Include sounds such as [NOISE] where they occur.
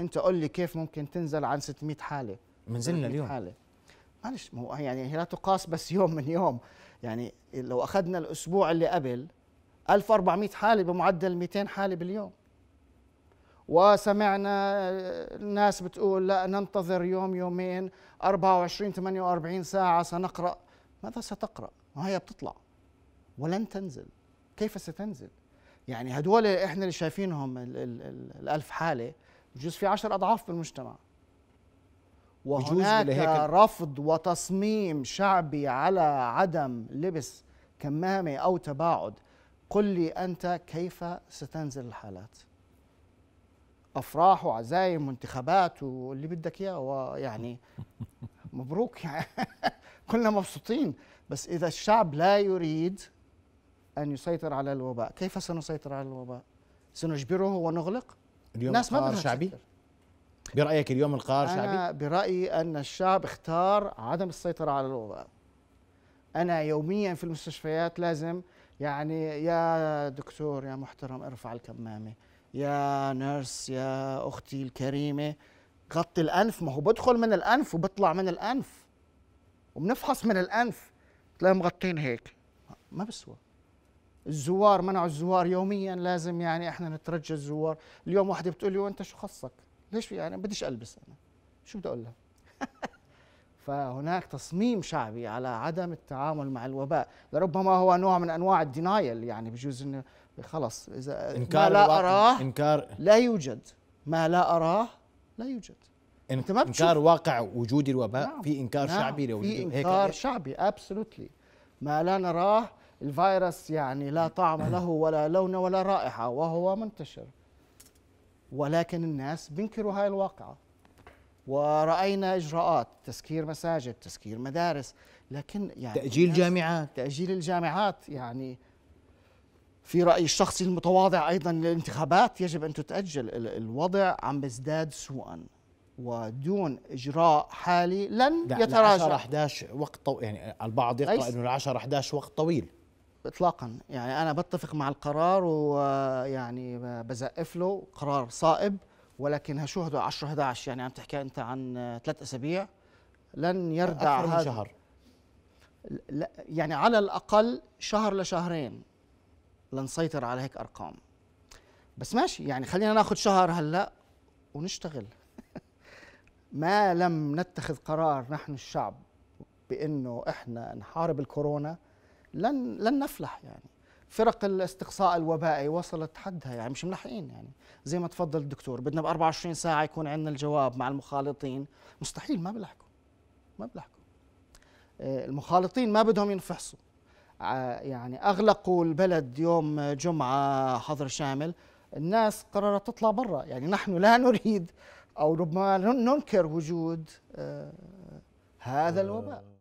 انت قول لي كيف ممكن تنزل عن 600 حاله منزلنا اليوم حاله معلش ما هو يعني هي لا تقاس بس يوم من يوم يعني لو اخذنا الاسبوع اللي قبل 1400 حاله بمعدل 200 حاله باليوم وسمعنا الناس بتقول لا ننتظر يوم يومين 24 48 ساعه سنقرا ماذا ستقرا ما هي بتطلع ولن تنزل كيف ستنزل يعني هدول احنا اللي شايفينهم الألف حاله بجوز في عشر أضعاف بالمجتمع وهناك رفض وتصميم شعبي على عدم لبس كمامة أو تباعد قل لي أنت كيف ستنزل الحالات أفراح وعزايم وانتخابات واللي بدك إياه ويعني [LAUGHS] مبروك يعني [LAUGHS] كلنا مبسوطين بس إذا الشعب لا يريد أن يسيطر على الوباء كيف سنسيطر على الوباء؟ سنجبره ونغلق؟ اليوم الناس القرار ما شعبي؟ برايك اليوم القرار أنا شعبي؟ انا برايي ان الشعب اختار عدم السيطره على الوضع. انا يوميا في المستشفيات لازم يعني يا دكتور يا محترم ارفع الكمامه، يا نيرس يا اختي الكريمه غطي الانف ما هو بدخل من الانف وبطلع من الانف وبنفحص من الانف تلاقي مغطين هيك ما بسوى الزوار منع الزوار يوميا لازم يعني احنا نترجى الزوار اليوم واحدة بتقول لي وانت شو خصك ليش في يعني بديش البس انا شو بدي اقول لها [LAUGHS] فهناك تصميم شعبي على عدم التعامل مع الوباء لربما هو نوع من انواع الدينايل يعني بجوز انه خلص اذا إنكار ما لا اراه انكار لا يوجد ما لا اراه لا يوجد إن انت ما بتشوف. انكار واقع وجود الوباء نعم. في انكار نعم. شعبي لوجوده في انكار هيك. شعبي ابسولوتلي ما لا نراه الفيروس يعني لا طعم له ولا لون ولا رائحة وهو منتشر ولكن الناس بينكروا هاي الواقعة ورأينا إجراءات تسكير مساجد تسكير مدارس لكن يعني تأجيل جامعات تأجيل الجامعات يعني في رأيي الشخصي المتواضع أيضا الانتخابات يجب أن تتأجل الوضع عم بيزداد سوءا ودون اجراء حالي لن يتراجع 10 11 وقت طو... يعني البعض يقرا انه 10 11 وقت طويل اطلاقا يعني انا بتفق مع القرار ويعني بزقف له قرار صائب ولكن هدول 10 11 يعني عم تحكي انت عن ثلاث اسابيع لن يردع أكثر من شهر لا يعني على الاقل شهر لشهرين لنسيطر على هيك ارقام بس ماشي يعني خلينا ناخذ شهر هلا ونشتغل [LAUGHS] ما لم نتخذ قرار نحن الشعب بانه احنا نحارب الكورونا لن لن نفلح يعني فرق الاستقصاء الوبائي وصلت حدها يعني مش ملاحقين يعني زي ما تفضل الدكتور بدنا ب 24 ساعه يكون عندنا الجواب مع المخالطين مستحيل ما بلحقوا ما بلحقوا آه، المخالطين ما بدهم ينفحصوا آه، يعني اغلقوا البلد يوم جمعه حظر شامل الناس قررت تطلع برا يعني نحن لا نريد او ربما ننكر وجود آه، هذا الوباء